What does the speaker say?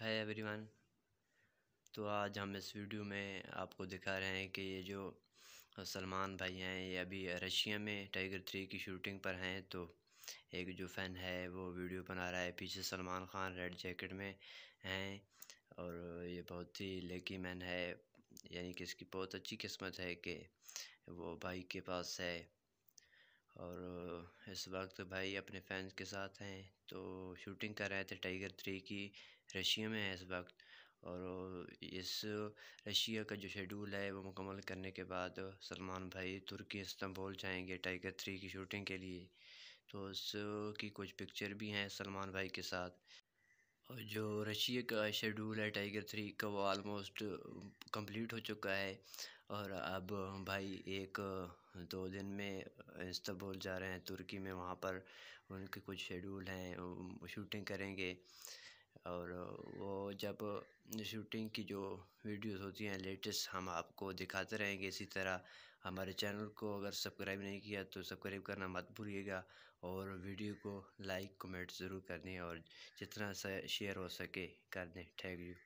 है एवरीवन तो आज हम इस वीडियो में आपको दिखा रहे हैं कि ये जो सलमान भाई हैं ये अभी रशिया में टाइगर थ्री की शूटिंग पर हैं तो एक जो फ़ैन है वो वीडियो बना रहा है पीछे सलमान खान रेड जैकेट में हैं और ये बहुत ही लेकी मैन है यानी कि इसकी बहुत अच्छी किस्मत है कि वो भाई के पास है और इस वक्त भाई अपने फैंस के साथ हैं तो शूटिंग कर रहे थे टाइगर थ्री की रशिया में है इस वक्त और इस रशिया का जो शेड्यूल है वो मुकम्मल करने के बाद सलमान भाई तुर्की इस्तांबुल जाएंगे टाइगर थ्री की शूटिंग के लिए तो उसकी कुछ पिक्चर भी हैं सलमान भाई के साथ और जो रशिया का शेड्यूल है टाइगर थ्री का वो आलमोस्ट कंप्लीट हो चुका है और अब भाई एक दो दिन में इस्तांबुल जा रहे हैं तुर्की में वहाँ पर उनके कुछ शेड्यूल हैं शूटिंग करेंगे और वो जब शूटिंग की जो वीडियोस होती हैं लेटेस्ट हम आपको दिखाते रहेंगे इसी तरह हमारे चैनल को अगर सब्सक्राइब नहीं किया तो सब्सक्राइब करना मत भूलिएगा और वीडियो को लाइक कमेंट ज़रूर कर दें और जितना शेयर हो सके कर दें थैंक यू